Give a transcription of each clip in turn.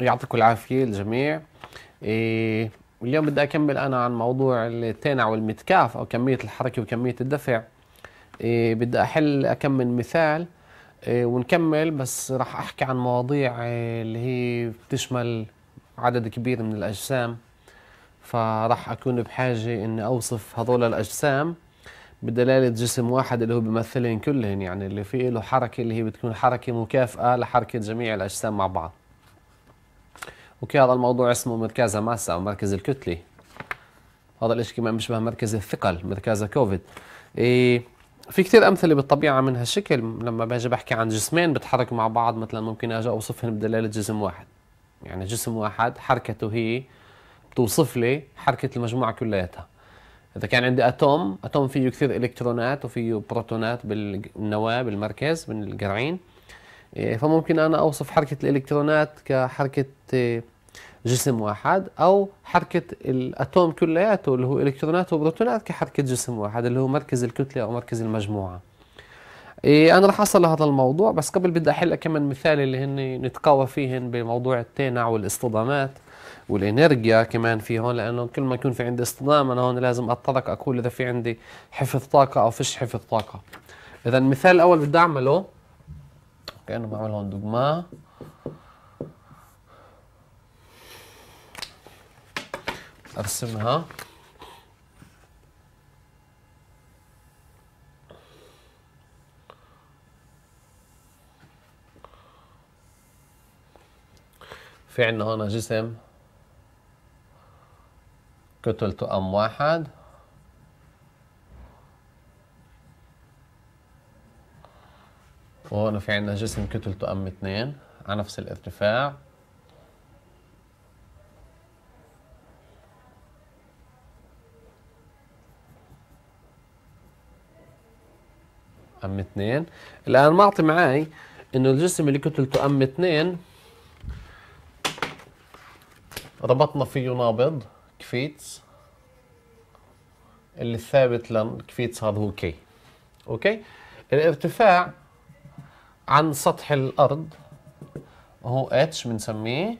يعطيكم العافية الجميع إيه اليوم بدي أكمل أنا عن موضوع التينع والمتكاف أو كمية الحركة وكمية الدفع إيه بدي أحل أكمل مثال إيه ونكمل بس راح أحكي عن مواضيع إيه اللي هي بتشمل عدد كبير من الأجسام فراح أكون بحاجة إني أوصف هذول الأجسام بدلالة جسم واحد اللي هو بيمثلهم كلهن يعني اللي فيه له حركة اللي هي بتكون حركة مكافئة لحركة جميع الأجسام مع بعض اوكي هذا الموضوع اسمه مركز ماسة او مركز الكتلة هذا الاشي كمان بيشبه مركز الثقل مركز كوفيد إيه في كتير امثله بالطبيعه من هالشكل لما باجي بحكي عن جسمين بتحركوا مع بعض مثلا ممكن اجي اوصفهم بدلاله جسم واحد يعني جسم واحد حركته هي بتوصف لي حركه المجموعه كلياتها اذا كان عندي اتوم اتوم فيه كثير الكترونات وفيه بروتونات بالنواه بالمركز من بالجرعين فممكن انا اوصف حركه الالكترونات كحركه جسم واحد او حركه الاتوم كلياته اللي هو الكترونات وبروتونات كحركه جسم واحد اللي هو مركز الكتله او مركز المجموعه إيه انا راح اصل لهذا الموضوع بس قبل بدي احل كم مثال اللي هن نتقاوى فيهن بموضوع التينع والاصطدامات والانرجيا كمان في هون لانه كل ما يكون في عندي اصطدام انا هون لازم اتطرق اقول اذا في عندي حفظ طاقه او فيش حفظ طاقه اذا المثال الاول بدي اعمله كانه بعمل هون دقمه ارسمها في عندنا هون جسم كتلته ام واحد وهون في عندنا جسم كتلته ام اثنين على نفس الارتفاع أم 2 الآن معطي معي إنه الجسم اللي كتلته أم 2 ربطنا فيه نابض كفيتس اللي الثابت كفيتس هذا هو كي أوكي الارتفاع عن سطح الأرض هو اتش بنسميه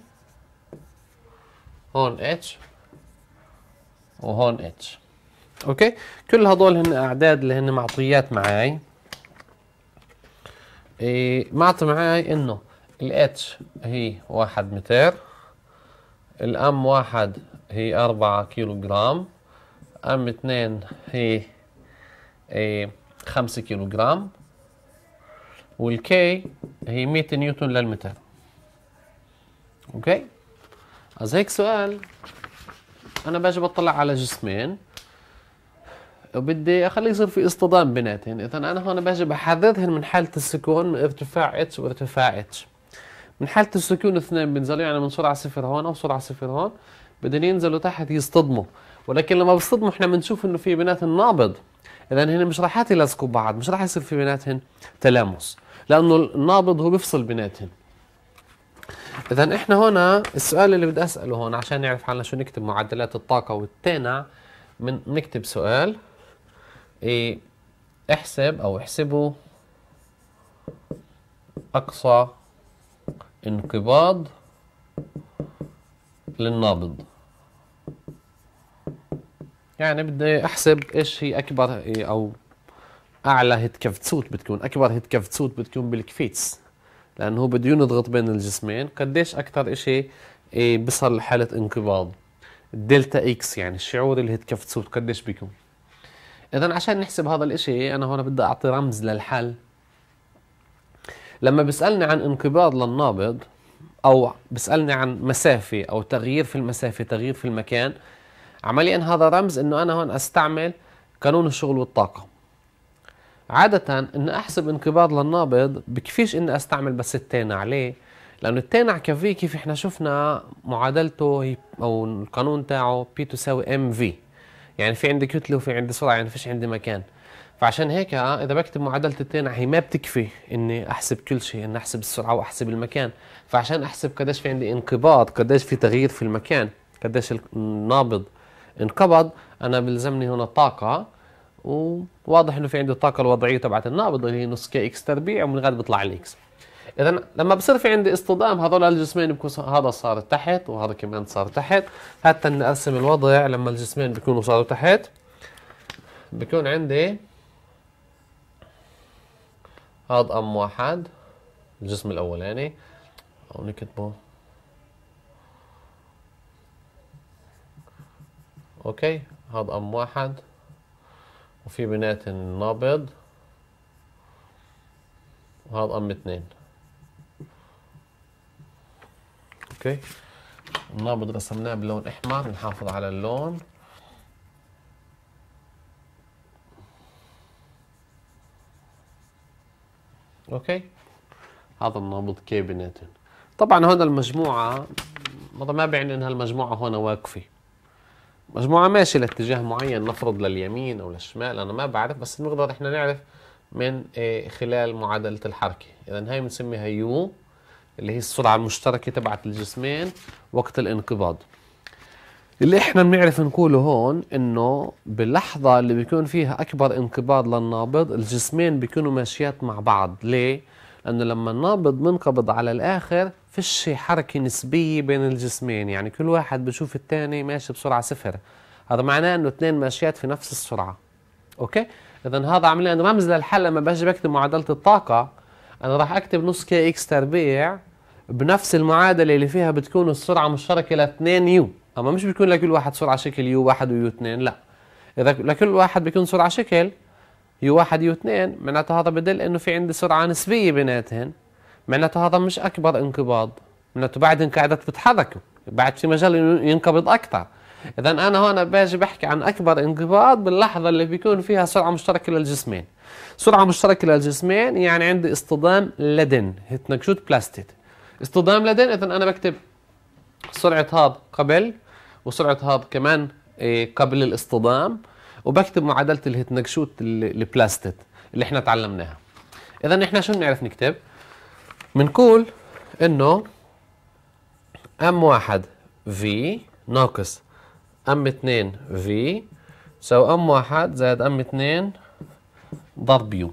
هون اتش وهون اتش اوكي كل هدول هن اعداد اللي هن معطيات معي إيه، معطي معاي انه الاتش هي واحد متر الام واحد هي أربعة كيلو جرام ام اتنين هي إيه، خمسة كيلو جرام والكي هي مية نيوتن للمتر اوكي از هيك سؤال انا باجي بطلع على جسمين وبدي اخلي يصير في اصطدام بيناتهن يعني اذا انا هون باجي بحددهن من حاله السكون من ارتفاع اتش وارتفاع اتش من حاله السكون اثنين بينزلوا يعني من سرعه صفر هون او سرعه صفر هون بدهم ينزلوا تحت يصطدموا ولكن لما بيصطدموا احنا بنشوف انه في بيناتهم نابض اذا هن مش راح يلزقوا بعض مش راح يصير في بيناتهم تلامس لانه النابض هو بيفصل بيناتهم اذا احنا هنا السؤال اللي بدي اساله هون عشان نعرف حالنا شو نكتب معدلات الطاقه والتينع من نكتب سؤال إيه احسب أو احسبوا أقصى انقباض للنابض يعني بدي احسب ايش هي اكبر إيه، او اعلى كفتسوت بتكون اكبر كفتسوت بتكون بالكفيتس لانه هو بده ينضغط بين الجسمين قديش اكثر شيء إيه، بصل حاله انقباض الدلتا اكس يعني شعور كفتسوت قديش بيكون اذا عشان نحسب هذا الاشي انا هون بدي اعطي رمز للحل لما بيسالني عن انقباض للنابض او بيسالني عن مسافه او تغيير في المسافه تغيير في المكان عمليا هذا رمز انه انا هون استعمل قانون الشغل والطاقه عادة ان احسب انقباض للنابض بكفيش اني استعمل بس التانع ليه؟ لانه التانع كفي كيف احنا شفنا معادلته او القانون تاعه بي تساوي ام في يعني في عندي كتله وفي عندي سرعه يعني فيش عندي مكان فعشان هيك آه، اذا بكتب معادله التنع هي ما بتكفي اني احسب كل شيء اني احسب السرعه واحسب المكان فعشان احسب قديش في عندي انقباض قديش في تغيير في المكان قديش النابض انقبض انا بلزمني هنا طاقه وواضح انه في عندي الطاقه الوضعيه تبعت النابض اللي هي نص كي اكس تربيع ومن غير بيطلع الاكس اذا لما بصير في عندي اصطدام هذول الجسمين بكون هذا صار تحت وهذا كمان صار تحت حتى نقسم الوضع لما الجسمين بيكونوا صاروا تحت بيكون عندي هذا ام واحد الجسم الاولاني او نكتبه اوكي هذا ام واحد وفي بنات نابض وهذا ام اثنين اوكي النابض رسمناه بلون احمر نحافظ على اللون اوكي هذا النابض كيبنتن طبعا هون المجموعه ما بيعني ان هالمجموعه هون واقفه مجموعه ماشيه لاتجاه معين نفرض لليمين او للشمال انا ما بعرف بس بنقدر احنا نعرف من إيه، خلال معادله الحركه اذا هاي بنسميها يو اللي هي السرعه المشتركه تبعت الجسمين وقت الانقباض اللي احنا بنعرف نقوله هون انه باللحظه اللي بيكون فيها اكبر انقباض للنابض الجسمين بيكونوا ماشيات مع بعض ليه لانه لما النابض منقبض على الاخر فيش حركه نسبيه بين الجسمين يعني كل واحد بشوف الثاني ماشي بسرعه صفر هذا معناه انه اثنين ماشيات في نفس السرعه اوكي اذا هذا انه رمز للحل لما باجي بكتب معادله الطاقه انا راح اكتب نص كي اكس تربيع بنفس المعادله اللي فيها بتكون السرعه مشتركه ل 2 يو اما مش بيكون لكل واحد سرعه شكل يو 1 ويو 2 لا اذا لكل واحد بيكون سرعه شكل يو 1 يو 2 معناته هذا بدل انه في عندي سرعه نسبيه بيناتهن معناته هذا مش اكبر انقباض معناته بعد انقعدت بتحركوا بعد في مجال ينقبض اكثر اذا انا هون باجي بحكي عن اكبر انقباض باللحظه اللي بيكون فيها سرعه مشتركه للجسمين سرعه مشتركه للجسمين يعني عندي اصطدام لدن هيتنكشوت بلاستيد اصطدام لدن اذا انا بكتب سرعه هذا قبل وسرعه هذا كمان إيه، قبل الاصطدام وبكتب معادله الهيتنكشوت البلاستيد اللي احنا تعلمناها اذا احنا شو بنعرف نكتب بنقول انه ام واحد في ناقص ام 2 في تساوي ام 1 زائد ام 2 يو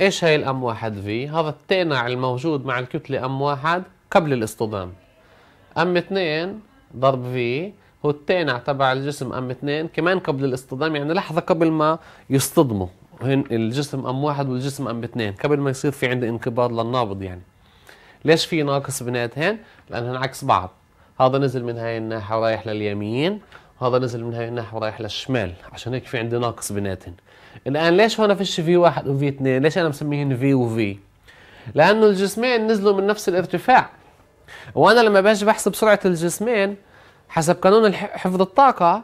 ايش هي الام 1 في؟ هذا التنع الموجود مع الكتلة ام 1 قبل الاصطدام ام 2 ضرب في هو التنع تبع الجسم ام 2 كمان قبل الاصطدام يعني لحظة قبل ما يصطدموا هن الجسم ام 1 والجسم ام 2 قبل ما يصير في عندي انقباض للنابض يعني ليش في ناقص بيناتهن؟ لأنهن عكس بعض هذا نزل من هاي الناحيه ورايح لليمين وهذا نزل من هاي الناحيه ورايح للشمال عشان هيك في عندي ناقص بيناتهم الان ليش هون فيش في واحد وفي اثنين ليش انا مسميهن في وفي لانه الجسمين نزلوا من نفس الارتفاع وانا لما باجي بحسب سرعه الجسمين حسب قانون حفظ الطاقه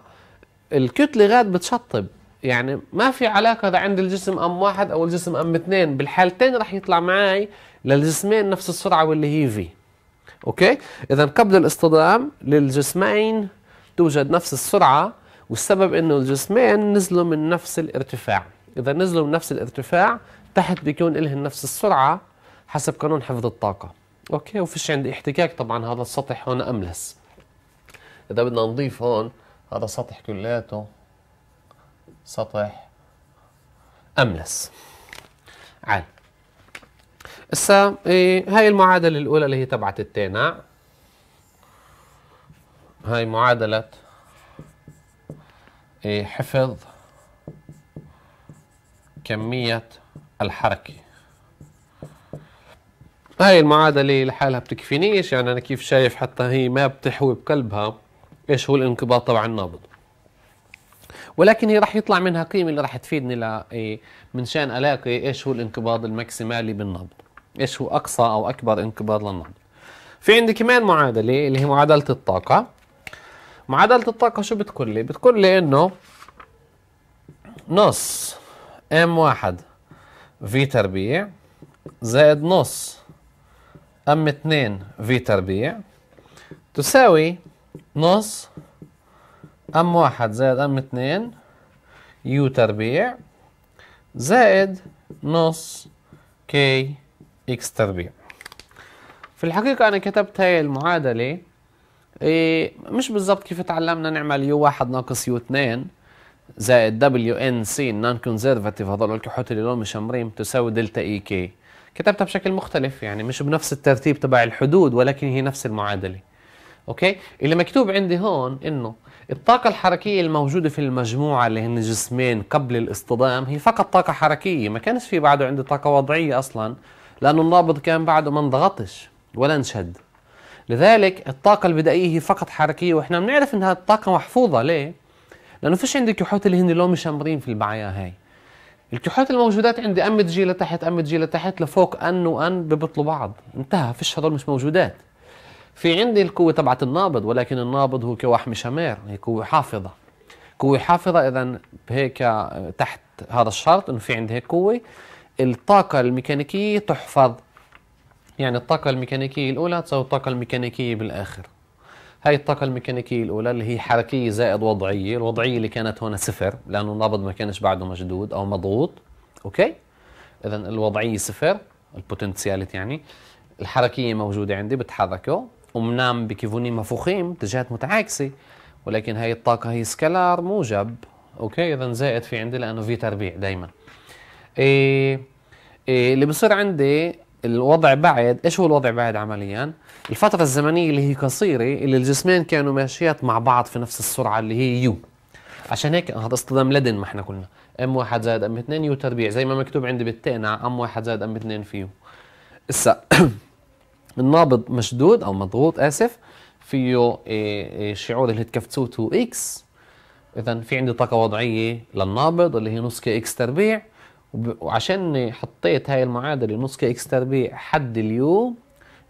الكتله غاد بتشطب يعني ما في علاقة إذا عند الجسم أم واحد أو الجسم أم اثنين بالحالتين رح يطلع معي للجسمين نفس السرعة واللي هي في اوكي اذا قبل الاصطدام للجسمين توجد نفس السرعه والسبب انه الجسمين نزلوا من نفس الارتفاع اذا نزلوا من نفس الارتفاع تحت بيكون لهم نفس السرعه حسب قانون حفظ الطاقه اوكي وفيش عندي احتكاك طبعا هذا السطح هون املس اذا بدنا نضيف هون هذا سطح كلياته سطح املس عال هسا إيه، هاي المعادلة الأولى اللي هي تبعت التانع هاي معادلة إيه، حفظ كمية الحركة هاي المعادلة لحالها بتكفينيش يعني أنا كيف شايف حتى هي ما بتحوي بقلبها إيش هو الانقباض تبع النابض ولكن هي راح يطلع منها قيمه اللي راح تفيدني ل إيه، من شان الاقي ايش هو الانقباض الماكسيمالي بالنبض ايش هو اقصى او اكبر انقباض للنبض في عندي كمان معادله اللي هي معادله الطاقه معادله الطاقه شو بتقول لي بتقول لي انه نص ام واحد في تربيع زائد نص ام 2 في تربيع تساوي نص أم واحد زائد أم اتنين يو تربيع زائد نص كي اكس تربيع في الحقيقة أنا كتبت هاي المعادلة إيه مش بالضبط كيف تعلمنا نعمل يو واحد ناقص يو اتنين زائد دبليو ان سي النون كونزرفاتيف هذول الكحوت اللي لون مشمرين تساوي دلتا اي e كي كتبتها بشكل مختلف يعني مش بنفس الترتيب تبع الحدود ولكن هي نفس المعادله اوكي اللي مكتوب عندي هون انه الطاقة الحركية الموجودة في المجموعة اللي هن جسمين قبل الاصطدام هي فقط طاقة حركية ما كانش في بعده عنده طاقة وضعية أصلا لأنه النابض كان بعده ما انضغطش ولا انشد لذلك الطاقة البدائية هي فقط حركية وإحنا بنعرف إنها الطاقة محفوظة ليه؟ لأنه فيش عندي كحوت اللي هن لو مشمرين في البعايا هاي الكحوت الموجودات عندي أم تجي لتحت أم تجي لتحت لفوق أن وأن ببطلوا بعض انتهى فيش هدول مش موجودات في عندي القوة تبعت النابض ولكن النابض هو كوحم شمير هي قوة حافظة قوة حافظة إذا هيك تحت هذا الشرط إنه في عندي هيك قوة الطاقة الميكانيكية تحفظ يعني الطاقة الميكانيكية الأولى تساوي الطاقة الميكانيكية بالآخر هاي الطاقة الميكانيكية الأولى اللي هي حركية زائد وضعية الوضعية اللي كانت هنا صفر لأنه النابض ما كانش بعده مشدود أو مضغوط أوكي إذا الوضعية صفر البوتنسياليتي يعني الحركية موجودة عندي بتحركه أمنام بكيفونين مفوخين اتجاهات متعاكسة ولكن هاي الطاقة هي سكالار موجب أوكي إذا زائد في عندي لأنه في تربيع دايما إيه إيه اللي بصير عندي الوضع بعد ايش هو الوضع بعد عمليا الفترة الزمنية اللي هي قصيرة اللي الجسمين كانوا ماشيات مع بعض في نفس السرعة اللي هي يو عشان هيك هذا اصطدام لدن ما احنا قلنا ام واحد زائد ام اثنين يو تربيع زي ما مكتوب عندي بالتقنع ام واحد زائد ام اثنين في يو اسا نابض مشدود او مضغوط اسف فيه آه، آه، شعور اللي هي تو اكس اذا في عندي طاقه وضعيه للنابض اللي هي نص كي اكس تربيع وعشان حطيت هاي المعادله نص كي اكس تربيع حد اليو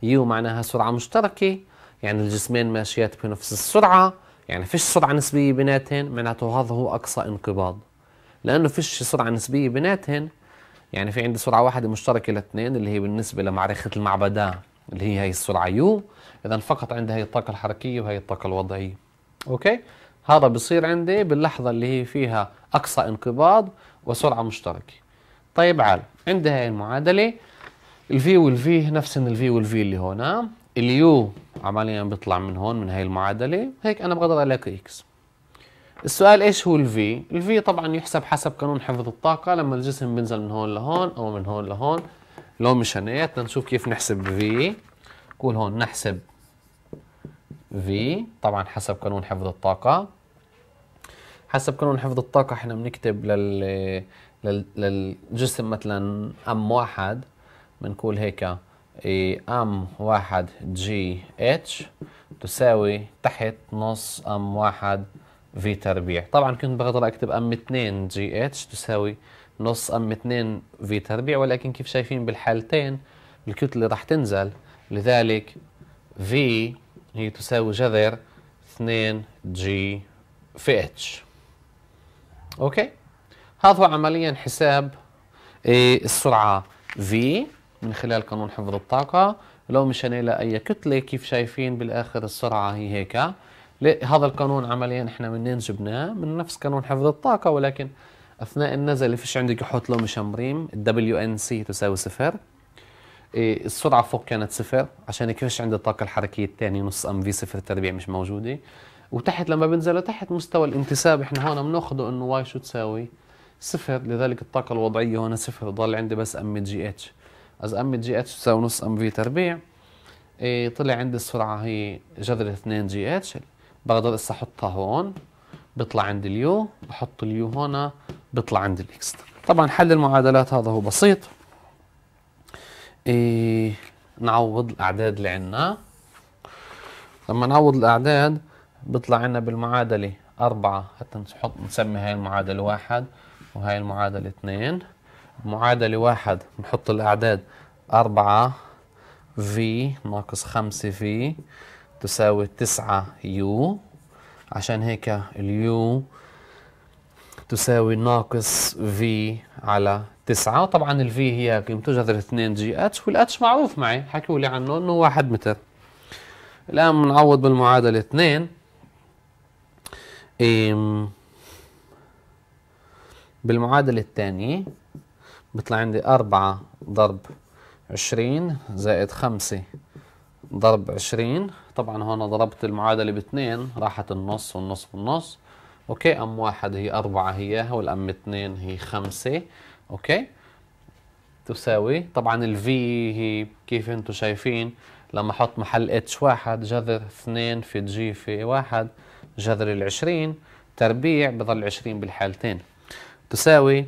يو معناها سرعه مشتركه يعني الجسمين ماشيات بنفس السرعه يعني فيش سرعه نسبيه بيناتهم معناته هذا هو اقصى انقباض لانه فيش سرعه نسبيه بيناتهم يعني في عندي سرعه واحده مشتركه لاثنين اللي هي بالنسبه لمعرفه المعبدات اللي هي هي السرعه يو اذا فقط عندي هي الطاقه الحركيه وهي الطاقه الوضعيه اوكي هذا بصير عندي باللحظه اللي هي فيها اقصى انقباض وسرعه مشتركه طيب عال عندي هاي المعادله الفي والفي نفس الفي والفي اللي هون اليو عمليا بيطلع من هون من هاي المعادله هيك انا بقدر الاقي اكس السؤال ايش هو الفي الفي طبعا يحسب حسب قانون حفظ الطاقه لما الجسم بينزل من هون لهون او من هون لهون لو مشانات لنشوف كيف نحسب في قول هون نحسب في طبعا حسب قانون حفظ الطاقة حسب قانون حفظ الطاقة احنا بنكتب لل للجسم مثلا ام واحد بنقول هيك إيه، ام واحد جي اتش تساوي تحت نص ام واحد في تربيع طبعا كنت بقدر اكتب ام اثنين جي اتش تساوي نص أم 2 في تربيع ولكن كيف شايفين بالحالتين الكتلة راح تنزل لذلك في هي تساوي جذر 2 جي في اتش اوكي هذا هو عمليا حساب إيه، السرعة في من خلال قانون حفظ الطاقة لو مشينا إلى أي كتلة كيف شايفين بالآخر السرعة هي هيك هذا القانون عمليا احنا منين جبناه من نفس قانون حفظ الطاقة ولكن اثناء النزله فيش عندي يحط لوم شمريم الدبليو ان سي تساوي صفر إيه، السرعه فوق كانت صفر عشان هيك فيش عندي الطاقه الحركيه الثانيه نص ام في صفر تربيع مش موجوده وتحت لما بنزل تحت مستوى الانتساب احنا هون بناخذه انه واي شو تساوي صفر لذلك الطاقه الوضعيه هون صفر ضل عندي بس ام جي اتش از ام جي اتش تساوي نص ام في تربيع إيه طلع عندي السرعه هي جذر 2 جي اتش بقدر هسه احطها هون بيطلع عندي اليو بحط اليو هون بيطلع عند الاكس طبعا حل المعادلات هذا هو بسيط إيه نعوض الاعداد اللي عندنا لما نعوض الاعداد بيطلع عندنا بالمعادله أربعة حتى نحط نسمي هاي المعادلة واحد وهاي المعادلة اثنين معادلة واحد نحط الأعداد أربعة في ناقص خمسة في تساوي تسعة يو عشان هيك اليو تساوي ناقص في على 9 طبعا الفي هي قيمته جذر 2 جي اتش والاتش معروف معي حكوا لي عنه انه 1 متر الان بنعوض بالمعادله 2 ام بالمعادله الثانيه بيطلع عندي 4 ضرب 20 زائد 5 ضرب 20 طبعا هون ضربت المعادله باثنين راحت النص والنص والنص اوكي ام واحد هي أربعة هي والام اثنين هي خمسة اوكي تساوي طبعا الفي هي كيف انتم شايفين لما احط محل اتش واحد جذر اثنين في جي في واحد جذر العشرين تربيع بضل عشرين بالحالتين تساوي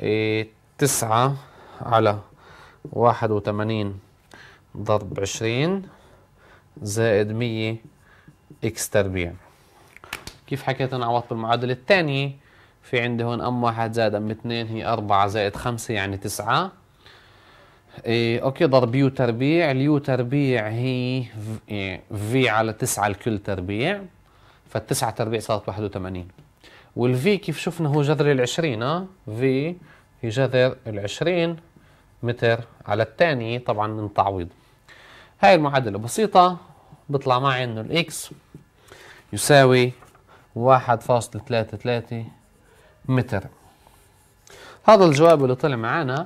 إيه، تسعة على واحد وثمانين ضرب عشرين زائد مية اكس تربيع كيف حكيت أنا عوضت بالمعادلة الثانية في عندي هون أم واحد زائد أم اثنين هي أربعة زائد خمسة يعني تسعة إيه أوكي ضرب يو تربيع اليو تربيع هي في يعني على تسعة لكل تربيع فالتسعة تربيع صارت واحد وثمانين والفي كيف شفنا هو جذر العشرين اه في هي جذر العشرين متر على الثاني طبعا من تعويض هاي المعادلة بسيطة بطلع معي انه الاكس يساوي واحد فاصل ثلاثة ثلاثة متر هذا الجواب اللي طلع معانا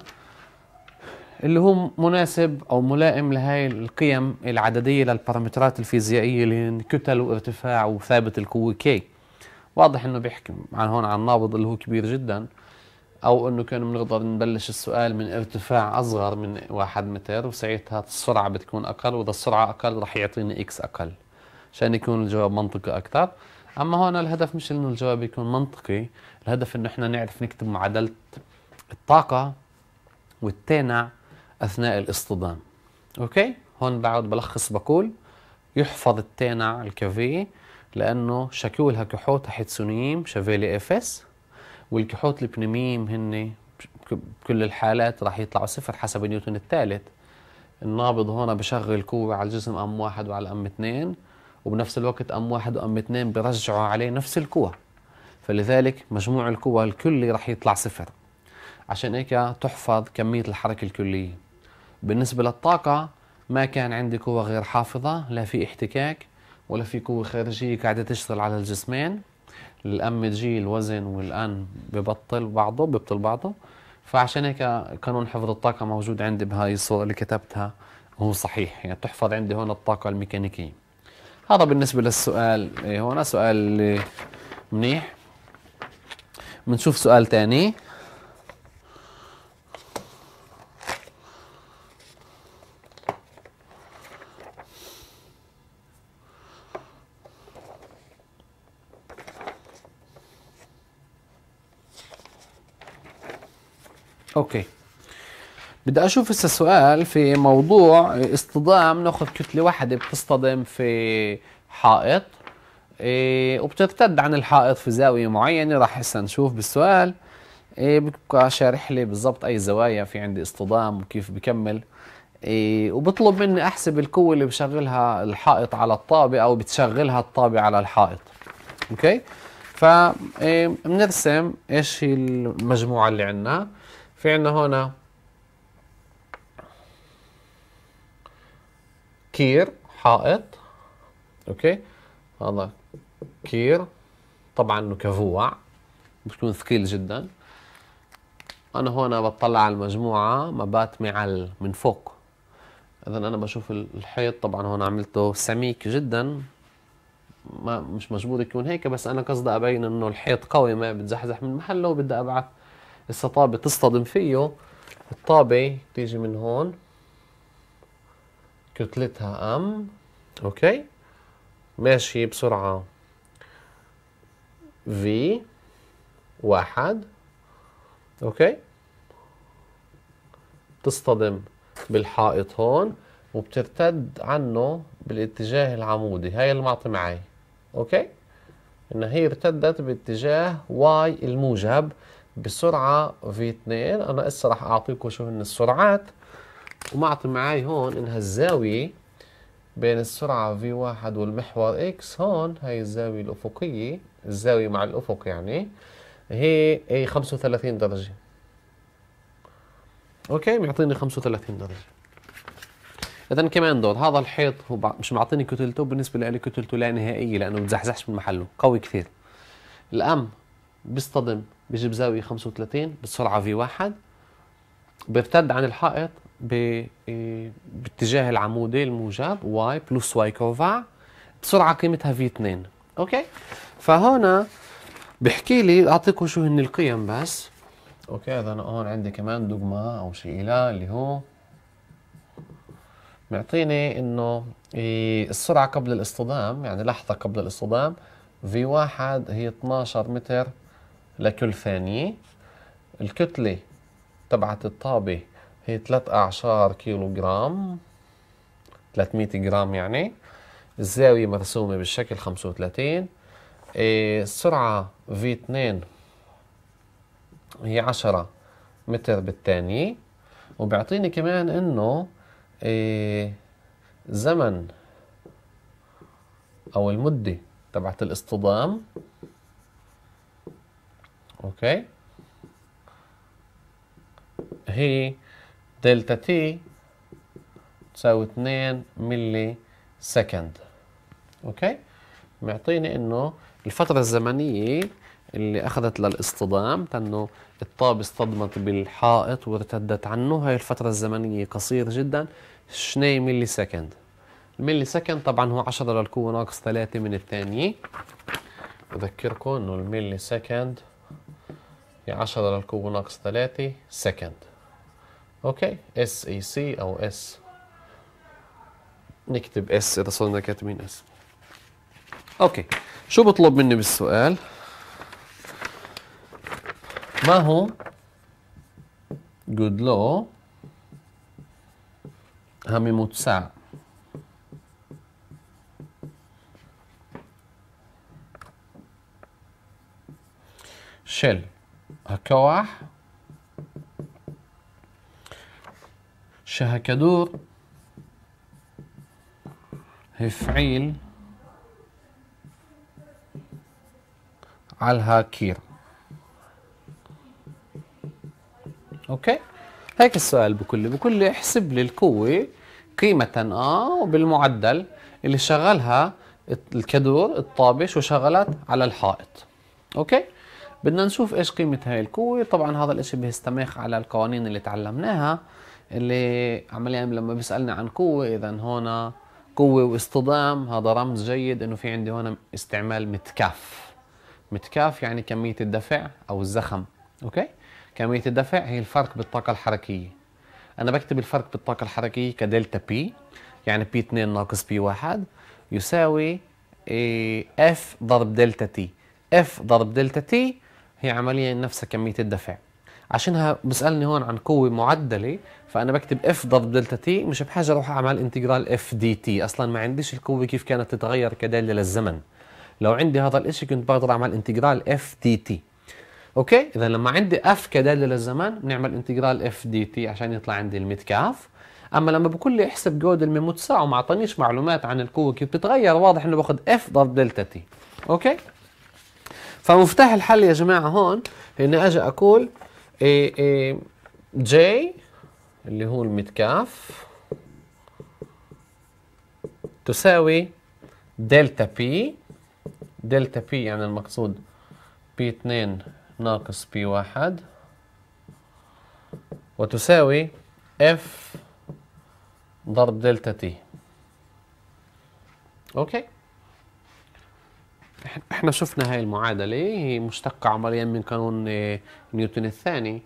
اللي هو مناسب او ملائم لهي القيم العدديه للبارامترات الفيزيائيه اللي كتل وارتفاع وثابت القوه كي واضح انه بيحكي عن هون عن نابض اللي هو كبير جدا او انه كان بنقدر نبلش السؤال من ارتفاع اصغر من واحد متر وساعتها السرعه بتكون اقل واذا السرعه اقل رح يعطيني اكس اقل عشان يكون الجواب منطقي اكثر اما هون الهدف مش انه الجواب يكون منطقي الهدف انه احنا نعرف نكتب معادله الطاقه والتنع اثناء الاصطدام اوكي هون بعد بلخص بقول يحفظ التنع الكافي لانه شكلها كحوت حيتسونيم شافيلي افس اف اس والكحوت البنيميم هن بكل الحالات راح يطلعوا صفر حسب نيوتن الثالث النابض هون بشغل قوة على الجسم أم واحد وعلى أم اثنين وبنفس الوقت أم واحد وأم اثنين بيرجعوا عليه نفس القوة فلذلك مجموع القوى الكلي رح يطلع صفر عشان هيك تحفظ كمية الحركة الكلية بالنسبة للطاقة ما كان عندي قوة غير حافظة لا في احتكاك ولا في قوة خارجية قاعدة تشتغل على الجسمين الأم تجي الوزن والآن ببطل بعضه ببطل بعضه فعشان هيك قانون حفظ الطاقة موجود عندي بهاي الصورة اللي كتبتها هو صحيح يعني تحفظ عندي هون الطاقة الميكانيكية هذا بالنسبة للسؤال إيه هنا سؤال منيح بنشوف سؤال ثاني اوكي بدي اشوف هسه سؤال في موضوع اصطدام ناخذ كتله واحده بتصطدم في حائط إيه وبترتد عن الحائط في زاويه معينه راح هسه نشوف بالسؤال إيه ببقى شارح لي بالضبط اي زوايا في عندي اصطدام وكيف بكمل إيه وبطلب مني احسب القوه اللي بشغلها الحائط على الطابه او بتشغلها الطابه على الحائط اوكي فبنرسم إيه، ايش هي المجموعه اللي عندنا في عندنا هنا كير حائط اوكي هذا كير طبعا نكفوع بتكون ثقيل جدا انا هون بطلع على المجموعه مبات معل من فوق اذا انا بشوف الحيط طبعا هون عملته سميك جدا ما مش مجبور يكون هيك بس انا قصدي ابين انه الحيط قوي ما بتزحزح من محله وبدي ابعث السطابه تصطدم فيه الطابه تيجي من هون كتلتها ام اوكي ماشي بسرعة في واحد اوكي بتصطدم بالحائط هون وبترتد عنه بالاتجاه العمودي هاي المعطي معي اوكي انها هي ارتدت باتجاه واي الموجب بسرعة في 2 انا اسا راح اعطيكم شو هن السرعات ومعطي معي هون انها الزاوية بين السرعة في واحد والمحور اكس هون هاي الزاوية الأفقية الزاوية مع الأفق يعني هي اي 35 درجة اوكي معطيني 35 درجة اذا كمان دور هذا الحيط هو مش معطيني كتلته بالنسبة لي كتلته لا نهائية لأنه بتزحزحش من محله قوي كثير الأم بيصطدم بجيب زاوية 35 بالسرعة في واحد بيرتد عن الحائط إيه، باتجاه العمودي الموجب واي بلس واي كوفا بسرعه قيمتها في 2 اوكي فهنا بحكي لي اعطيكم شو هن القيم بس اوكي اذا انا هون عندي كمان دوغما او شيء لا اللي هو معطيني انه إيه، السرعه قبل الاصطدام يعني لحظه قبل الاصطدام في واحد هي 12 متر لكل ثانيه الكتله تبعت الطابة هي 3 أعشار كيلو جرام 300 جرام يعني الزاوية مرسومة بالشكل 35 السرعه إيه، في V2 هي 10 متر بالثانية وبيعطيني كمان انه إيه، زمن او المدة تبعت الاصطدام اوكي هي دلتا تي تساوي 2 ملي سكند اوكي معطيني انه الفترة الزمنية اللي اخذت للاصطدام لانه الطابة اصطدمت بالحائط وارتدت عنه هاي الفترة الزمنية قصيرة جدا 2 ملي سكند الملي سكند طبعا هو 10 للقوة ناقص 3 من الثانية أذكركم إنه الملي سكند هي 10 للقوة ناقص 3 سكند اوكي اس اي سي او اس نكتب اس اذا صرنا كاتبين اس اوكي شو بطلب مني بالسؤال ما هو جود لو متسع شل هكواح شهكدور هفعيل عالهاكير اوكي هيك السؤال بكل بكل احسب لي القوه قيمه اه وبالمعدل اللي شغلها الكدور الطابش وشغلت على الحائط اوكي بدنا نشوف ايش قيمه هاي القوه طبعا هذا الاشي بيستمخ على القوانين اللي تعلمناها اللي عمليا يعني لما بيسالنا عن قوه اذا هون قوه واصطدام هذا رمز جيد انه في عندي هون استعمال متكاف متكاف يعني كميه الدفع او الزخم اوكي كميه الدفع هي الفرق بالطاقه الحركيه انا بكتب الفرق بالطاقه الحركيه كدلتا بي يعني بي 2 ناقص بي 1 يساوي اف إيه، ضرب دلتا تي اف ضرب دلتا تي هي عمليا نفسها كميه الدفع عشان بسالني هون عن قوه معدله فانا بكتب اف ضرب دلتا تي مش بحاجه اروح اعمل انتجرال اف دي تي اصلا ما عنديش القوه كيف كانت تتغير كداله للزمن لو عندي هذا الاشي كنت بقدر اعمل انتجرال اف دي تي اوكي اذا لما عندي اف كداله للزمن بنعمل انتجرال اف دي تي عشان يطلع عندي الميت كاف اما لما بقول لي احسب جودل الميموت ساعه وما اعطانيش معلومات عن القوه كيف بتتغير واضح انه باخذ اف ضرب دلتا تي اوكي فمفتاح الحل يا جماعه هون اني اجي اقول اي اي جي اللي هو المتكاف تساوي دلتا بي دلتا بي يعني المقصود بي 2 ناقص بي 1 وتساوي اف ضرب دلتا تي اوكي احنا شفنا هاي المعادلة هي مشتقة عمليا من قانون آه، نيوتن الثاني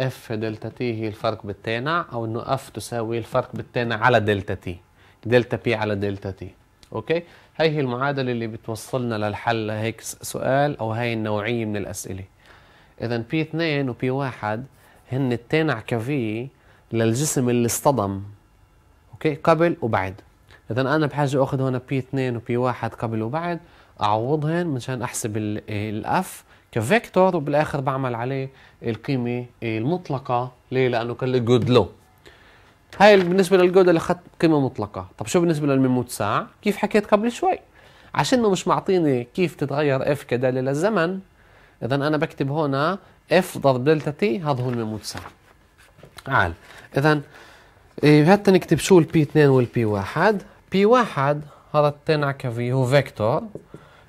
اف دلتا تي هي الفرق بالتانع او انه اف تساوي الفرق بالتانع على دلتا تي دلتا بي على دلتا تي اوكي هاي هي المعادلة اللي بتوصلنا للحل لهيك سؤال او هاي النوعية من الاسئلة اذا بي 2 وبي 1 هن التانع كفي للجسم اللي اصطدم اوكي قبل وبعد اذا انا بحاجة اخذ هون بي 2 وبي 1 قبل وبعد اعوضهن منشان احسب الاف كفيكتور وبالاخر بعمل عليه القيمه المطلقه ليه لانه كل لي جود لو هاي بالنسبه للجود اللي اخذت قيمه مطلقه طب شو بالنسبه للميموت ساعة؟ كيف حكيت قبل شوي عشان انه مش معطيني كيف تتغير اف كداله للزمن اذا انا بكتب هنا اف ضرب دلتا تي هذا هو الميموت ساعة تعال اذا إيه، هات نكتب شو البي 2 والبي 1 بي 1 هذا التنع كفي هو فيكتور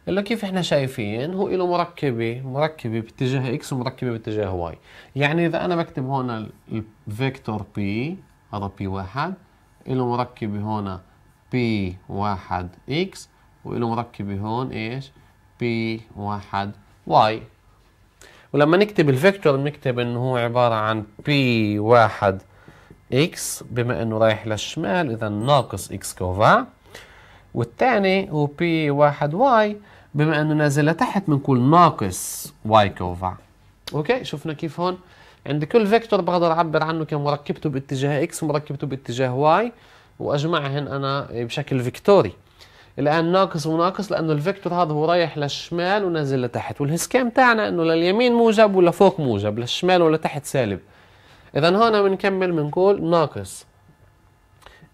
إلا كيف احنا شايفين هو له مركبه مركبه باتجاه اكس ومركبه باتجاه واي يعني اذا انا بكتب هون الفيكتور بي هذا بي واحد له مركبه هون بي واحد اكس وله مركبه هون ايش بي واحد واي ولما نكتب الفيكتور بنكتب انه هو عباره عن بي واحد اكس بما انه رايح للشمال اذا ناقص اكس كوفا والثاني هو بي واحد واي بما انه نازله تحت بنقول ناقص واي كوفا اوكي شفنا كيف هون عند كل فيكتور بقدر اعبر عنه كمركبته باتجاه اكس ومركبته باتجاه واي واجمعهن انا بشكل فيكتوري الان ناقص وناقص لانه الفيكتور هذا هو رايح للشمال ونازل لتحت والهسكام تاعنا انه لليمين موجب ولا فوق موجب للشمال ولا تحت سالب اذا هون بنكمل بنقول ناقص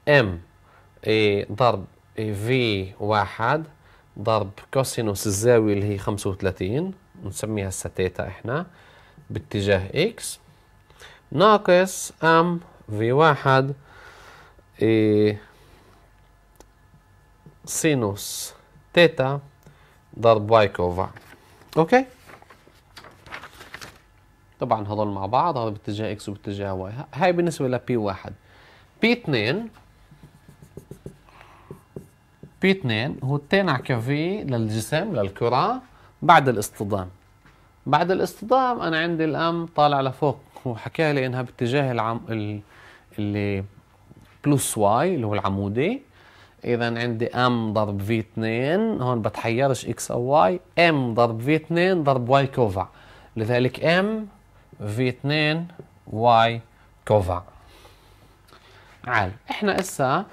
ام ضرب في واحد ضرب كوسينوس الزاوية اللي هي 35 نسميها الستيتا احنا باتجاه x ناقص ام في واحد إيه، سينوس تيتا ضرب واي كوفا اوكي طبعا هذول مع بعض هذا باتجاه اكس وباتجاه واي هاي بالنسبه ل p واحد بي اثنين بي 2 هو التانع كافي للجسم للكرة بعد الاصطدام بعد الاصطدام أنا عندي الأم طالع لفوق وحكى لي إنها باتجاه العم... اللي بلس واي اللي هو العمودي إذا عندي أم ضرب في 2 هون بتحيرش إكس أو واي أم ضرب في 2 ضرب واي كوفع لذلك أم في 2 واي كوفع عال إحنا إسا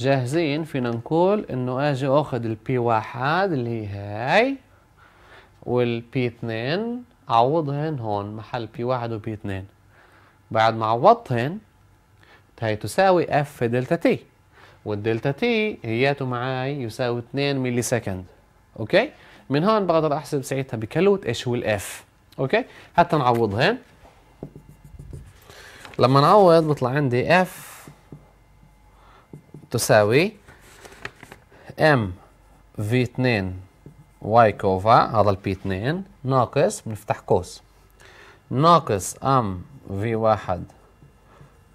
جاهزين فينا نقول انه اجي اخذ البي واحد اللي هي هاي والبي اثنين اعوضهن هون محل بي واحد وبي اثنين بعد ما عوضتهن هاي تساوي اف دلتا تي والدلتا تي هياته معاي يساوي 2 ملي سكند اوكي من هون بقدر احسب ساعتها بكلوت ايش هو الاف اوكي حتى نعوضهن لما نعوض بطلع عندي اف تساوي ام في 2 واي كوفا هذا البي 2 ناقص بنفتح قوس ناقص ام في 1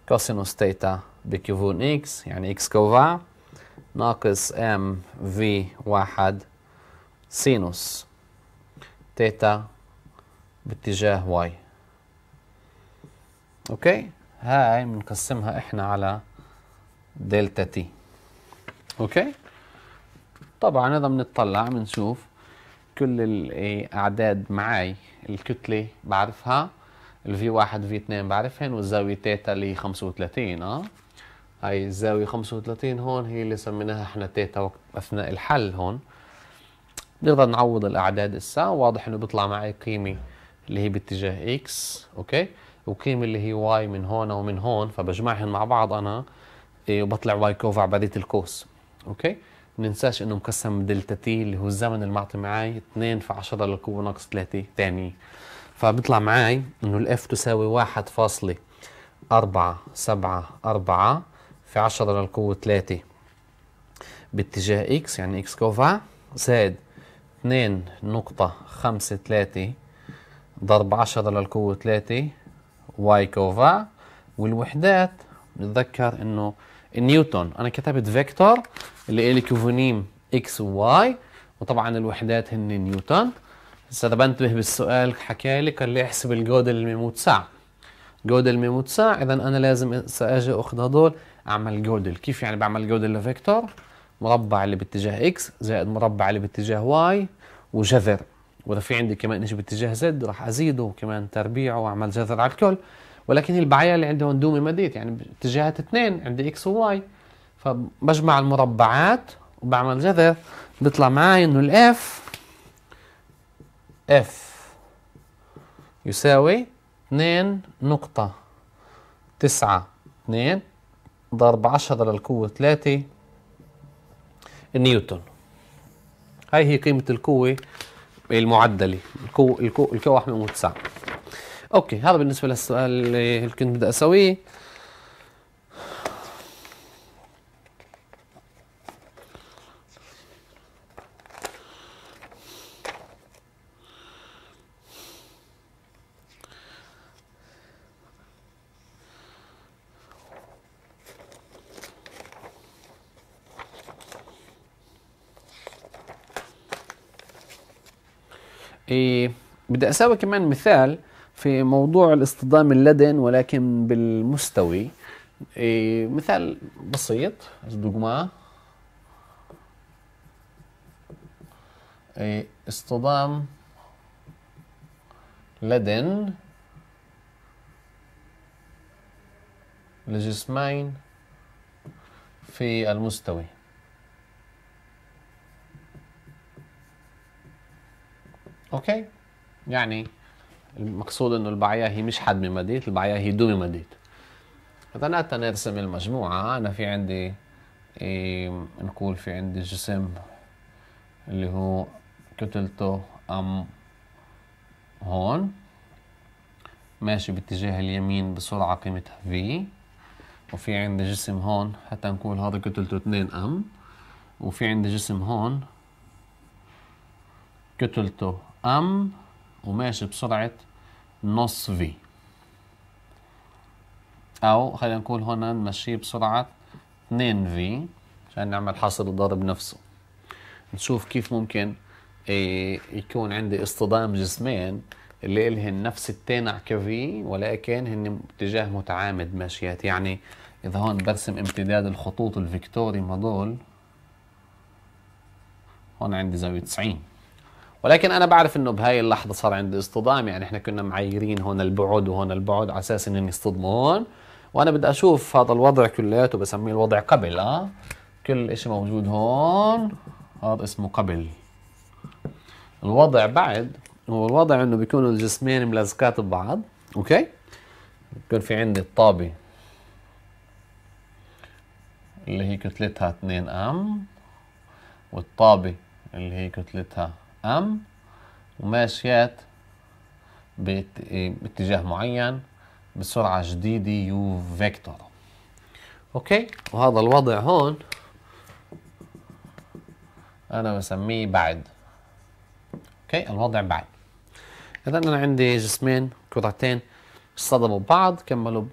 كوسينوس تيتا بكيفون اكس يعني اكس كوفا ناقص ام في 1 سينوس تيتا باتجاه واي اوكي هاي بنقسمها احنا على دلتا تي اوكي طبعا اذا بنطلع بنشوف كل الاعداد معي الكتله بعرفها الفي واحد في اثنين بعرفهن والزاويه تيتا اللي 35 اه هاي الزاويه 35 هون هي اللي سميناها احنا تيتا اثناء الحل هون بنقدر نعوض الاعداد السا واضح انه بيطلع معي قيمه اللي هي باتجاه اكس اوكي وقيمه اللي هي واي من هون ومن هون فبجمعهن مع بعض انا إيه، وبطلع واي كوفا على بادية القوس اوكي ما ننساش انه مقسم دلتا تي اللي هو الزمن اللي معطي معي 2 في 10 للقوه ناقص 3 ثاني فبيطلع معي انه الاف تساوي 1.474 في 10 للقوه 3 باتجاه اكس يعني اكس كوفا زائد 2 نقطة ضرب 10 للقوة 3 واي كوفا والوحدات نتذكر انه نيوتن انا كتبت فيكتور اللي له كوفونيم اكس وواي وطبعا الوحدات هن نيوتن هسه اذا بنتبه بالسؤال حكالي قال لي احسب الجهد اللي بيموت ساعة اذا انا لازم هسه اجي اخذ هدول اعمل جودل كيف يعني بعمل جودل لفيكتور مربع اللي باتجاه اكس زائد مربع اللي باتجاه واي وجذر واذا في عندي كمان شيء باتجاه زد راح ازيده وكمان تربيعه واعمل جذر على الكل ولكن هي البعاية اللي عندها اندومي مديت يعني اتجاهات اثنين عندي اكس وواي فبجمع المربعات وبعمل جذر بيطلع معي انه الاف اف يساوي 2 نقطة تسعة 2 ضرب 10 للقوة 3 نيوتن هاي هي قيمة القوة المعدلة القوة القوة الكو... اوكي هذا بالنسبه للسؤال اللي كنت إيه، بدي اسويه بدي اسوي كمان مثال في موضوع الاصطدام اللدن ولكن بالمستوي إيه، مثال بسيط دوغما إيه، اصطدام لدن لجسمين في المستوي اوكي يعني المقصود انه البعية هي مش حد ممديد البعية هي دو اذا فنقدر نرسم المجموعة أنا في عندي إيه نقول في عندي جسم اللي هو كتلته أم هون ماشي باتجاه اليمين بسرعة قيمتها في وفي عندي جسم هون حتى نقول هذا كتلته 2 أم وفي عندي جسم هون كتلته أم وماشي بسرعة نص في أو خلينا نقول هنا نمشيه بسرعة 2 في عشان نعمل حصر الضرب نفسه نشوف كيف ممكن إيه، يكون عندي اصطدام جسمين اللي إلهن نفس التانع كفي ولكن هن اتجاه متعامد ماشيات يعني إذا هون برسم امتداد الخطوط الفيكتوري هدول هون عندي زاوية 90 ولكن انا بعرف انه بهاي اللحظه صار عندي اصطدام يعني احنا كنا معيرين هون البعد وهون البعد على اساس انهم يصطدموا هون وانا بدي اشوف هذا الوضع كلياته بسميه الوضع قبل اه كل اشي موجود هون هذا اسمه قبل الوضع بعد هو الوضع انه بيكونوا الجسمين ملزقات ببعض اوكي بيكون في عندي الطابه اللي هي كتلتها 2 ام والطابه اللي هي كتلتها أم وماشيات باتجاه معين بسرعة جديدة يو فيكتور أوكي وهذا الوضع هون أنا بسميه بعد أوكي الوضع بعد إذا أنا عندي جسمين كرتين اصطدموا ببعض كملوا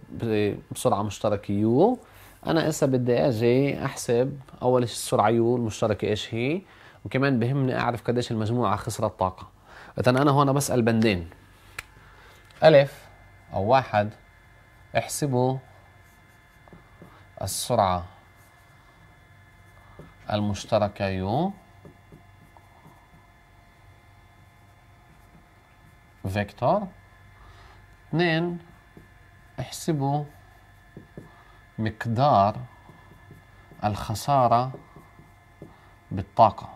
بسرعة مشتركة يو أنا إسا بدي أجي أحسب أول شيء السرعة يو المشتركة إيش هي وكمان بهمني اعرف قديش المجموعه خسرت طاقه اذا انا هون بسال بندين الف او واحد احسبوا السرعه المشتركه يو فيكتور اثنين احسبوا مقدار الخسارة بالطاقة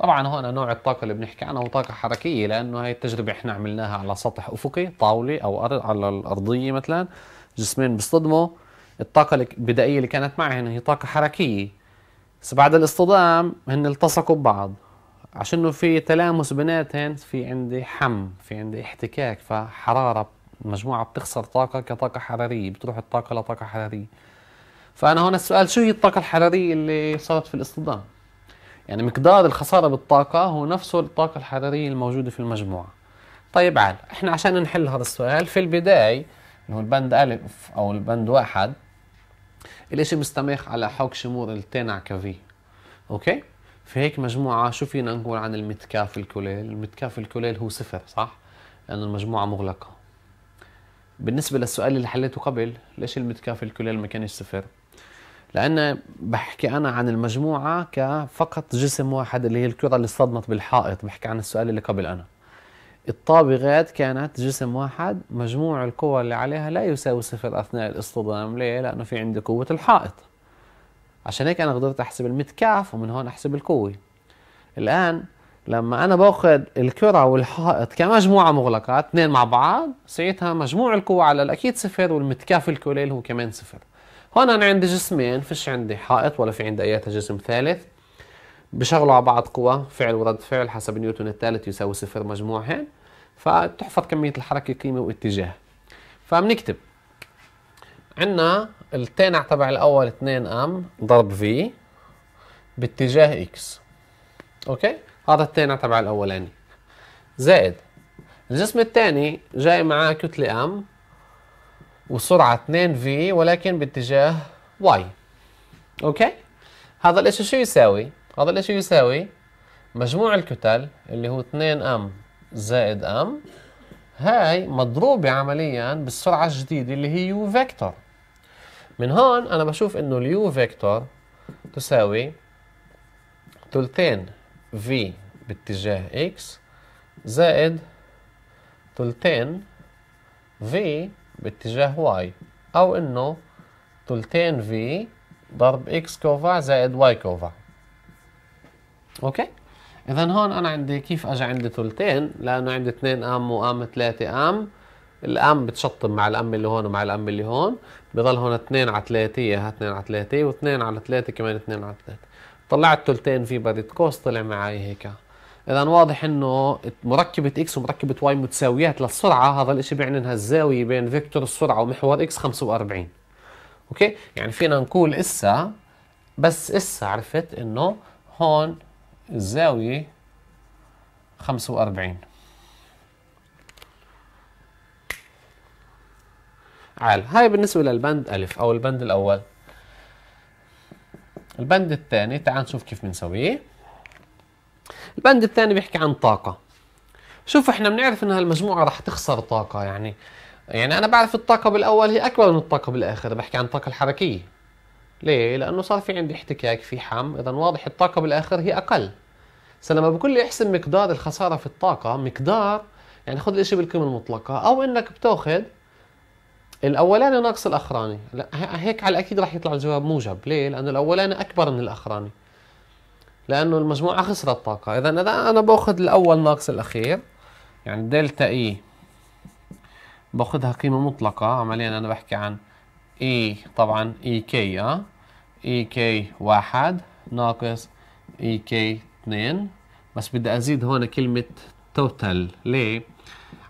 طبعا هون نوع الطاقه اللي بنحكي عنها هو طاقه حركيه لانه هي التجربه احنا عملناها على سطح افقي طاوله او أرض على الارضيه مثلا جسمين بيصطدموا الطاقه البدائيه اللي كانت معهن هي طاقه حركيه بس بعد الاصطدام هن التصقوا ببعض عشان في تلامس بيناتهم في عندي حم في عندي احتكاك فحراره مجموعه بتخسر طاقه كطاقه حراريه بتروح الطاقه لطاقه حراريه فانا هون السؤال شو هي الطاقه الحراريه اللي صارت في الاصطدام يعني مقدار الخسارة بالطاقة هو نفسه الطاقة الحرارية الموجودة في المجموعة طيب عال احنا عشان نحل هذا السؤال في البداية اللي هو البند ألف أو البند واحد الاشي مستمخ على حوك شمور التين كافي اوكي في هيك مجموعة شو فينا نقول عن المتكاف الكليل المتكاف الكليل هو صفر صح لأنه المجموعة مغلقة بالنسبة للسؤال اللي حليته قبل ليش المتكاف الكليل ما كانش صفر لأن بحكي أنا عن المجموعة كفقط جسم واحد اللي هي الكرة اللي صدمت بالحائط بحكي عن السؤال اللي قبل أنا الطابغات كانت جسم واحد مجموع القوى اللي عليها لا يساوي صفر أثناء الاصطدام ليه؟ لأنه في عندي قوة الحائط عشان هيك أنا قدرت أحسب المتكاف ومن هون أحسب القوة الآن لما أنا باخذ الكرة والحائط كمجموعة مغلقة اثنين مع بعض ساعتها مجموع القوى على الأكيد صفر والمتكاف الكليل هو كمان صفر هون انا عندي جسمين فيش عندي حائط ولا في عندي اي جسم ثالث بشغلوا على بعض قوى فعل ورد فعل حسب نيوتن الثالث يساوي صفر مجموعهن فتحفظ كميه الحركه قيمه واتجاه فبنكتب عندنا التانع تبع الاول 2 ام ضرب في باتجاه اكس اوكي هذا التانع تبع الاولاني زائد الجسم الثاني جاي معاه كتله ام وسرعة 2 في ولكن باتجاه واي اوكي هذا الاشي شو يساوي هذا الاشي يساوي مجموع الكتل اللي هو 2 ام زائد ام هاي مضروبة عمليا بالسرعة الجديدة اللي هي يو فيكتور من هون انا بشوف انه اليو فيكتور تساوي ثلثين في باتجاه اكس زائد ثلثين في باتجاه واي أو إنه ثلثين في ضرب إكس كوفا زائد واي كوفا أوكي إذا هون أنا عندي كيف أجي عندي ثلثين لأنه عندي اثنين أم وأم ثلاثة أم الأم بتشطب مع الأم اللي هون ومع الأم اللي هون بضل هون اثنين على ثلاثة إياها اثنين على ثلاثة واثنين على ثلاثة كمان اثنين على ثلاثة طلعت ثلثين في بديت كوس طلع معي هيك اذا واضح انه مركبه اكس ومركبه واي متساويات للسرعه هذا الشيء انها الزاويه بين فيكتور السرعه ومحور اكس 45 اوكي يعني فينا نقول اسا بس اسا عرفت انه هون الزاويه 45 عال هاي بالنسبه للبند الف او البند الاول البند الثاني تعال نشوف كيف بنسويه البند الثاني بيحكي عن طاقة شوف احنا بنعرف ان هالمجموعة رح تخسر طاقة يعني يعني انا بعرف الطاقة بالاول هي اكبر من الطاقة بالاخر بحكي عن الطاقة الحركية ليه؟ لانه صار في عندي احتكاك في حم اذا واضح الطاقة بالاخر هي اقل سلما بقول لي احسب مقدار الخسارة في الطاقة مقدار يعني خذ الاشي بالقيمة المطلقة او انك بتاخذ الاولاني ناقص الاخراني لا هيك على الاكيد رح يطلع الجواب موجب ليه؟ لانه الاولاني اكبر من الاخراني لانه المجموعه خسرت طاقه اذا اذا انا باخذ الاول ناقص الاخير يعني دلتا اي e باخذها قيمه مطلقه عمليا انا بحكي عن اي e، طبعا اي e كي اه اي كي واحد ناقص اي كي اثنين بس بدي ازيد هون كلمه توتال ليه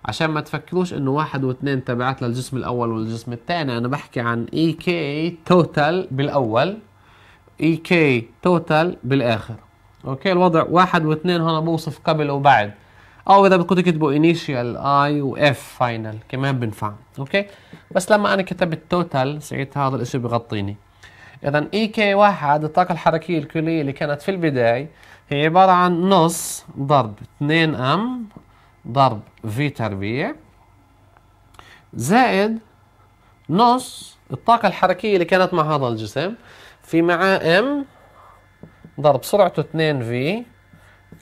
عشان ما تفكروش انه واحد واثنين تبعت للجسم الاول والجسم الثاني انا بحكي عن اي كي توتال بالاول اي كي توتال بالاخر اوكي الوضع واحد واثنين هنا بوصف قبل وبعد او اذا بدكم تكتبوا انيشيال اي واف فاينل كمان بنفع اوكي بس لما انا كتبت توتال ساعتها هذا الاشي بغطيني اذا اي e كي واحد الطاقه الحركيه الكليه اللي كانت في البدايه هي عباره عن نص ضرب 2 ام ضرب في تربيع زائد نص الطاقه الحركيه اللي كانت مع هذا الجسم في معاه ام ضرب سرعته 2 في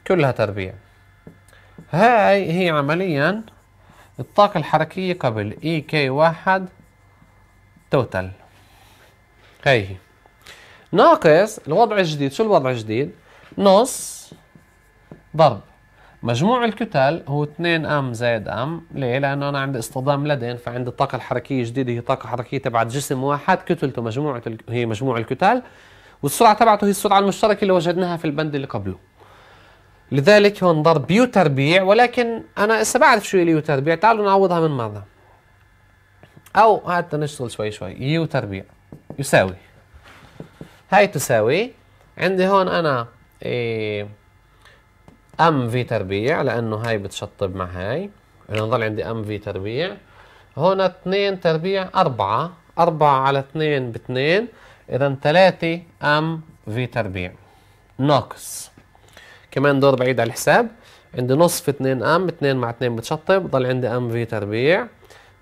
كلها تربيع هاي هي عمليا الطاقة الحركية قبل اي e كي واحد توتال هاي هي ناقص الوضع الجديد شو الوضع الجديد نص ضرب مجموع الكتل هو 2 ام زائد ام ليه لانه انا عندي اصطدام لدن فعندي الطاقه الحركيه الجديده هي طاقه حركيه تبعت جسم واحد كتلته مجموعه هي مجموع الكتل والسرعه تبعته هي السرعه المشتركه اللي وجدناها في البند اللي قبله لذلك هون ضرب يو تربيع ولكن انا إسا بعرف شو اليو تربيع تعالوا نعوضها من بعضها او هات نشتغل شوي شوي يو تربيع يساوي هاي تساوي عندي هون انا إيه ام في تربيع لانه هاي بتشطب مع هاي انا ضل عندي ام في تربيع هون 2 تربيع 4 4 على 2 ب 2 إذا 3 أم في تربيع ناقص كمان دور بعيد على الحساب عندي نصف في 2 أم 2 مع 2 بتشطب ضل عندي أم في تربيع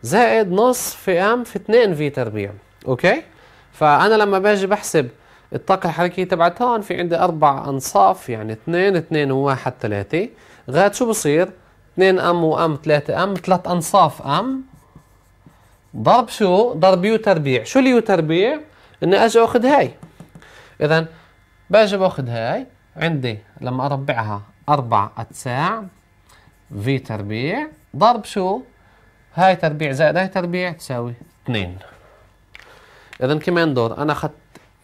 زائد نصف في أم في 2 في تربيع أوكي فأنا لما باجي بحسب الطاقة الحركية تبعت هون في عندي أربع أنصاف يعني 2 2 و1 3 غاد شو بصير 2 أم وأم 3 أم 3 أنصاف أم ضرب شو ضرب يو تربيع شو اليو تربيع اني اجي اخذ هاي اذا باجي باخذ هاي عندي لما اربعها اربع اتساع في تربيع ضرب شو هاي تربيع زائد هاي تربيع تساوي اثنين اذا كمان دور انا اخذت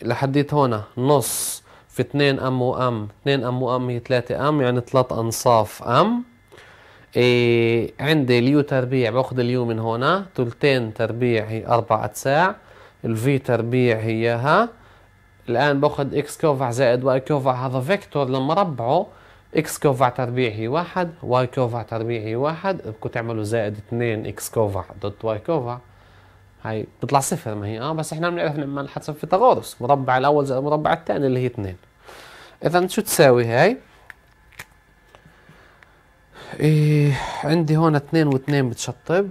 لحديت هون نص في اثنين ام وام اثنين ام وام هي ثلاثة ام يعني ثلاث انصاف ام إيه عندي اليو تربيع باخذ اليو من هنا ثلثين تربيع هي اربع اتساع الفي تربيع هي ها الآن باخذ اكس كوفع زائد واي كوفع هذا فيكتور لما ربعه اكس كوفع تربيع هي واحد واي كوفع تربيع هي واحد بدكم تعملوا زائد اثنين اكس كوفع ضد واي كوفع هاي بتطلع صفر ما هي اه بس احنا بنعرف نعمل حسب فيثاغورس مربع الاول زائد المربع الثاني اللي هي اثنين اذا شو تساوي هاي إيه عندي هون اثنين واثنين بتشطب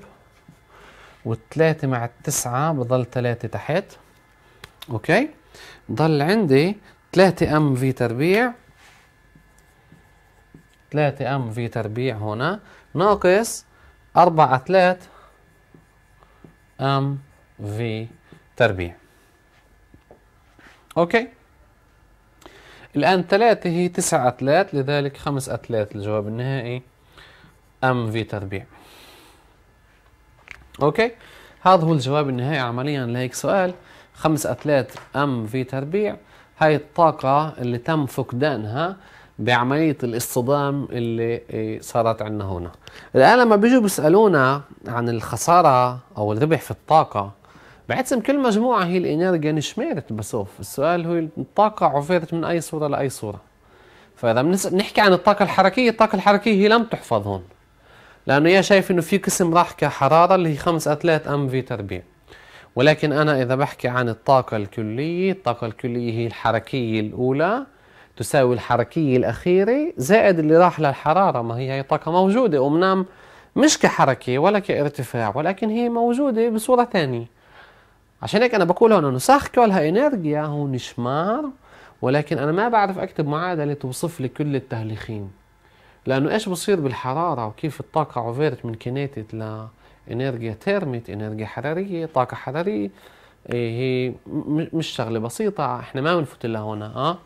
والثلاثة مع التسعة بضل ثلاثة تحت اوكي ضل عندي ثلاثة ام في تربيع ثلاثة ام في تربيع هنا ناقص أربعة أتلات ام في تربيع اوكي الآن ثلاثة هي تسعة أتلات لذلك خمس أتلات الجواب النهائي أم في تربيع اوكي هذا هو الجواب النهائي عمليا لهيك سؤال خمس أتلات أم في تربيع هاي الطاقة اللي تم فقدانها بعملية الاصطدام اللي صارت عندنا هنا الآن لما بيجوا بيسألونا عن الخسارة أو الربح في الطاقة بعتسم كل مجموعة هي الإنرجيا نشمرت يعني بسوف السؤال هو الطاقة عفرت من أي صورة لأي صورة فإذا بنحكي عن الطاقة الحركية الطاقة الحركية هي لم تحفظ هون لأنه يا شايف إنه في قسم راح كحرارة اللي هي 5 أتلات أم في تربيع ولكن أنا إذا بحكي عن الطاقة الكلية الطاقة الكلية هي الحركية الأولى تساوي الحركية الأخيرة زائد اللي راح للحرارة ما هي هي طاقة موجودة ومنام نعم مش كحركة ولا كارتفاع ولكن هي موجودة بصورة ثانية عشان هيك أنا بقول هون إنه صح كلها إنرجيا هون شمار ولكن أنا ما بعرف أكتب معادلة توصف لي كل التهليخين لانه ايش بصير بالحراره وكيف الطاقه عبرت من كينيتيك لانرجيا تيرميت انرجيا حراريه طاقه حراريه إيه، هي مش شغله بسيطه احنا ما بنفوت لها هون اه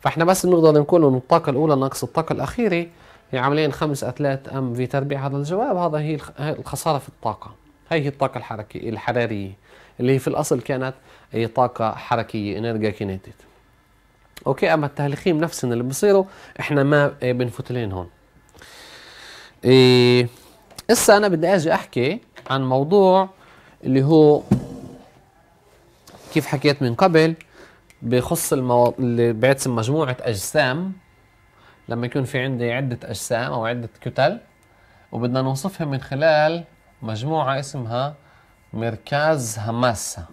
فاحنا بس بنقدر نقول انه الطاقه الاولى ناقص الطاقه الاخيره هي عمليا خمس اتلات ام في تربيع هذا الجواب هذا هي الخساره في الطاقه هي هي الطاقه الحركيه الحراريه اللي هي في الاصل كانت هي طاقه حركيه انرجيا كينيتيك اوكي اما التهليخيم نفسنا اللي بصيروا احنا ما إيه، بنفوت لين هون إيه هسه انا بدي اجي احكي عن موضوع اللي هو كيف حكيت من قبل بخص المو... اللي بعتسم مجموعه اجسام لما يكون في عندي عده اجسام او عده كتل وبدنا نوصفها من خلال مجموعه اسمها مركز هماسه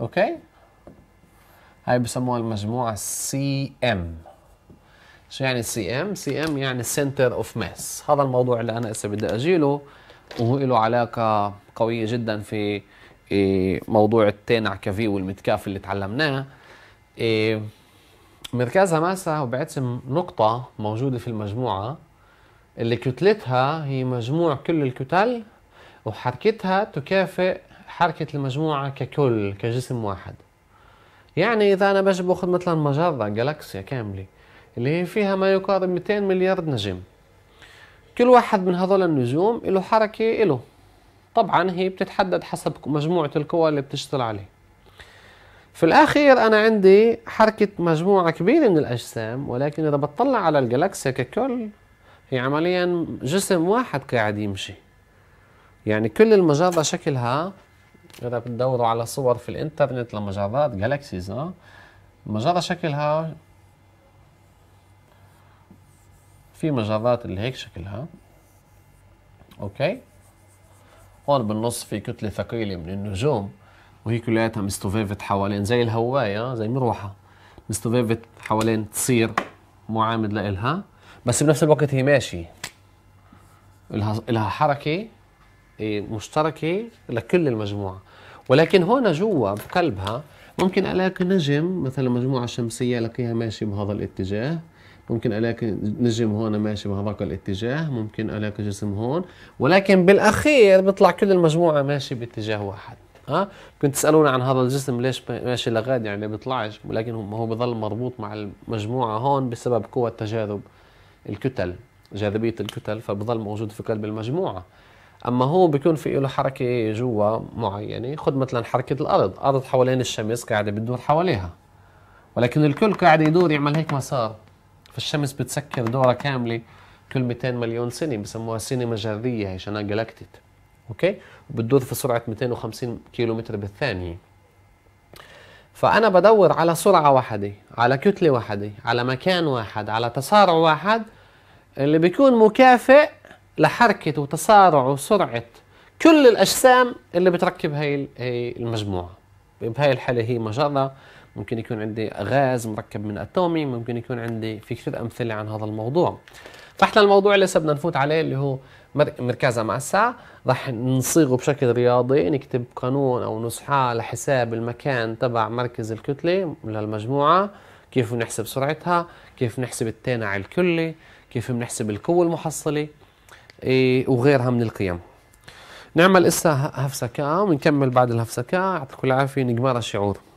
اوكي هاي بسموها المجموعه سي ام شو يعني سي ام؟ سي ام يعني سنتر اوف ماس، هذا الموضوع اللي انا هسه بدي اجيله وهو له علاقة قوية جدا في إيه، موضوع التينع كفي والمتكاف اللي تعلمناه إيه، مركزها ماسة هو بعتم نقطة موجودة في المجموعة اللي كتلتها هي مجموع كل الكتل وحركتها تكافئ حركة المجموعة ككل كجسم واحد يعني إذا أنا باجي باخذ مثلا مجرة جالكسيا كاملة اللي هي فيها ما يقارب 200 مليار نجم كل واحد من هذول النجوم له حركة له طبعا هي بتتحدد حسب مجموعة القوى اللي بتشتغل عليه في الأخير أنا عندي حركة مجموعة كبيرة من الأجسام ولكن إذا بتطلع على الجالكسيا ككل هي عمليا جسم واحد قاعد يمشي يعني كل المجرة شكلها إذا بتدوروا على صور في الإنترنت لمجرات جالكسيز المجرة آه، شكلها في مجرات اللي هيك شكلها اوكي هون بالنص في كتله ثقيله من النجوم وهي كلياتها مستوفيفت حوالين زي الهوايه زي مروحه مستوفيفت حوالين تصير معامد لإلها بس بنفس الوقت هي ماشي لها لها حركه إيه، مشتركه لكل المجموعه ولكن هون جوا بقلبها ممكن الاقي نجم مثلا مجموعه شمسيه الاقيها ماشي بهذا الاتجاه ممكن ألاقي نجم هون ماشي بهذاك الاتجاه ممكن ألاقي جسم هون ولكن بالأخير بيطلع كل المجموعة ماشي باتجاه واحد ها كنت تسالونا عن هذا الجسم ليش ماشي لغاد يعني بيطلعش ولكن هو بضل مربوط مع المجموعه هون بسبب قوه تجاذب الكتل جاذبيه الكتل فبضل موجود في قلب المجموعه اما هو بيكون في له حركه جوا معينه خذ مثلا حركه الارض الارض حوالين الشمس قاعده بتدور حواليها ولكن الكل قاعد يدور يعمل هيك مسار فالشمس بتسكر دورة كاملة كل 200 مليون سنة بسموها سنة مجرية هي شنان جلاكتيت اوكي وبتدور في سرعة 250 كيلو متر بالثانية فأنا بدور على سرعة واحدة على كتلة واحدة على مكان واحد على تسارع واحد اللي بيكون مكافئ لحركة وتسارع وسرعة كل الأجسام اللي بتركب هاي المجموعة بهاي الحالة هي مجرة ممكن يكون عندي غاز مركب من اتومي ممكن يكون عندي في كثير امثله عن هذا الموضوع فاحنا الموضوع اللي بدنا نفوت عليه اللي هو مركزها مع الساعة راح نصيغه بشكل رياضي نكتب قانون أو نسحة لحساب المكان تبع مركز الكتلة للمجموعة كيف بنحسب سرعتها كيف نحسب التانع الكلي كيف بنحسب القوة المحصلة إيه وغيرها من القيم نعمل إسا هفسكة ونكمل بعد الهفسكة يعطيكم العافية نجمار الشعور